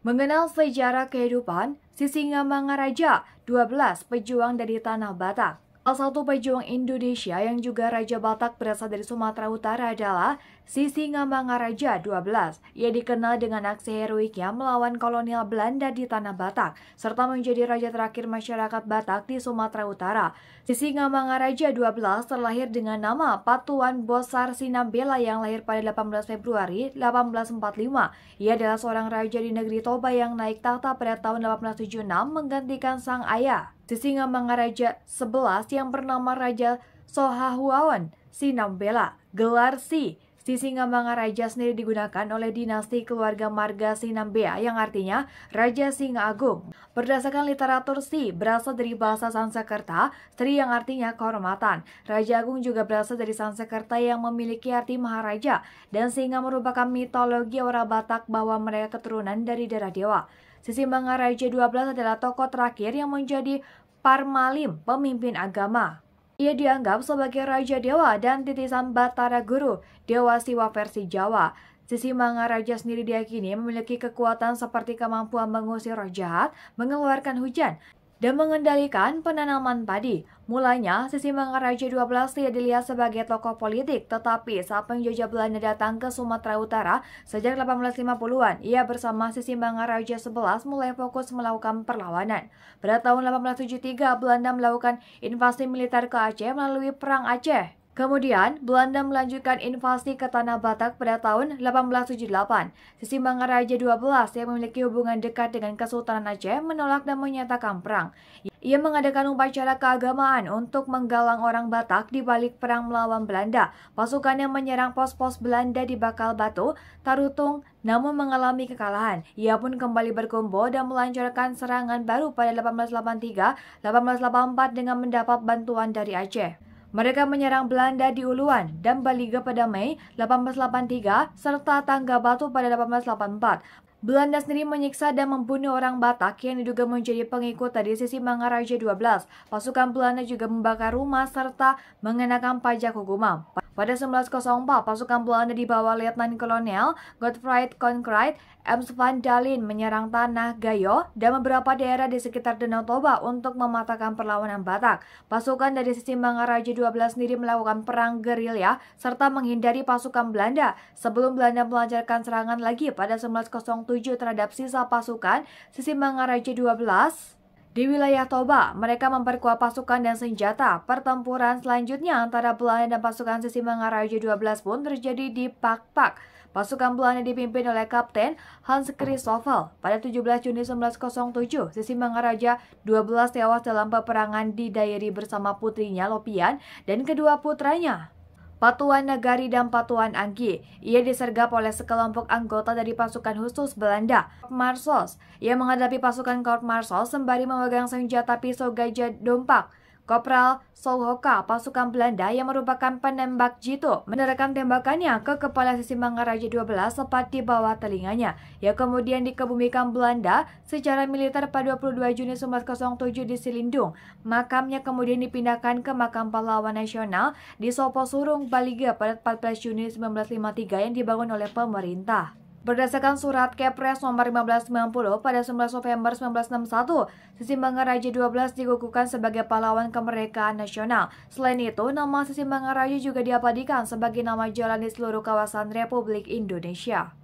Mengenal sejarah kehidupan, Sisingamangaraja 12 pejuang dari Tanah Batak satu pejuang Indonesia yang juga Raja Batak berasal dari Sumatera Utara adalah Sisi Raja 12. Ia dikenal dengan aksi heroiknya melawan kolonial Belanda di tanah Batak, serta menjadi raja terakhir masyarakat Batak di Sumatera Utara. Sisi Raja 12 terlahir dengan nama Patuan Bosar Sinambela yang lahir pada 18 Februari 1845. Ia adalah seorang raja di negeri Toba yang naik tahta pada tahun 1876 menggantikan sang ayah di Mangaraja 11 yang bernama Raja Sohahuawan Sinambela, gelar Si. Si Mangaraja sendiri digunakan oleh dinasti keluarga marga Sinambea yang artinya Raja Singa Agung. Berdasarkan literatur Si berasal dari bahasa Sanskerta Sri yang artinya kehormatan. Raja Agung juga berasal dari Sanskerta yang memiliki arti Maharaja dan Singa merupakan mitologi orang Batak bahwa mereka keturunan dari darah dewa. Sisi Mangaraja 12 adalah tokoh terakhir yang menjadi Parmalim, pemimpin agama. Ia dianggap sebagai Raja Dewa dan titisan Batara Guru, Dewa Siwa versi Jawa. Sisi Manga Raja sendiri diakini memiliki kekuatan seperti kemampuan mengusir roh jahat, mengeluarkan hujan, dan mengendalikan penanaman padi. Mulanya, sisi Mangaraja 12 tidak dilihat sebagai tokoh politik, tetapi saat penjajah Belanda datang ke Sumatera Utara sejak 1850-an, ia bersama sisi Mangaraja 11 mulai fokus melakukan perlawanan. Pada tahun 1873, Belanda melakukan invasi militer ke Aceh melalui Perang Aceh Kemudian, Belanda melanjutkan invasi ke Tanah Batak pada tahun 1878. Sisi Mangaraja XII yang memiliki hubungan dekat dengan Kesultanan Aceh menolak dan menyatakan perang. Ia mengadakan upacara keagamaan untuk menggalang orang Batak di balik perang melawan Belanda. Pasukan yang menyerang pos-pos Belanda di Bakal Batu, Tarutung, namun mengalami kekalahan. Ia pun kembali berkumpul dan melancarkan serangan baru pada 1883-1884 dengan mendapat bantuan dari Aceh. Mereka menyerang Belanda di Uluan dan Baliga pada Mei 1883 serta Tangga Batu pada 1884. Belanda sendiri menyiksa dan membunuh orang Batak yang diduga menjadi pengikut dari sisi Mangaraja 12. Pasukan Belanda juga membakar rumah serta mengenakan pajak hukuman. Pada 1904, pasukan Belanda di bawah Letnan Kolonel Gottfried Conkright M. van Dalin menyerang tanah Gayo dan beberapa daerah di sekitar Danau Toba untuk mematahkan perlawanan Batak. Pasukan dari sisi Mangaraja 12 sendiri melakukan perang gerilya serta menghindari pasukan Belanda. Sebelum Belanda melancarkan serangan lagi pada 1907 terhadap sisa pasukan, sisi Mangaraja 12 di wilayah Toba, mereka memperkuat pasukan dan senjata. Pertempuran selanjutnya antara Belanda dan pasukan sisi Mangaraja 12 pun terjadi di Pakpak. Pasukan Belanda dipimpin oleh Kapten Hans Christoffel. Pada 17 Juni 1907, sisi Mangaraja 12 tewas dalam peperangan di Dairi bersama putrinya Lopian dan kedua putranya Patuan Nagari dan Patuan Anggi. Ia disergap oleh sekelompok anggota dari pasukan khusus Belanda, Marsos. Ia menghadapi pasukan Korps Marsos sembari memegang senjata pisau gajah dompak. Kopral Solhoka, pasukan Belanda yang merupakan penembak jitu, menerangkan tembakannya ke kepala sisi Mangaraja 12 tepat di bawah telinganya, yang kemudian dikebumikan Belanda secara militer pada 22 Juni 1907 di Silindung. Makamnya kemudian dipindahkan ke makam pahlawan nasional di Sopo Surung, Baliga pada 14 Juni 1953 yang dibangun oleh pemerintah. Berdasarkan surat Kepres nomor 1590 pada 19 November 1961, Raja 12 digugurkan sebagai pahlawan kemerdekaan nasional. Selain itu, nama Raja juga diabadikan sebagai nama jalan di seluruh kawasan Republik Indonesia.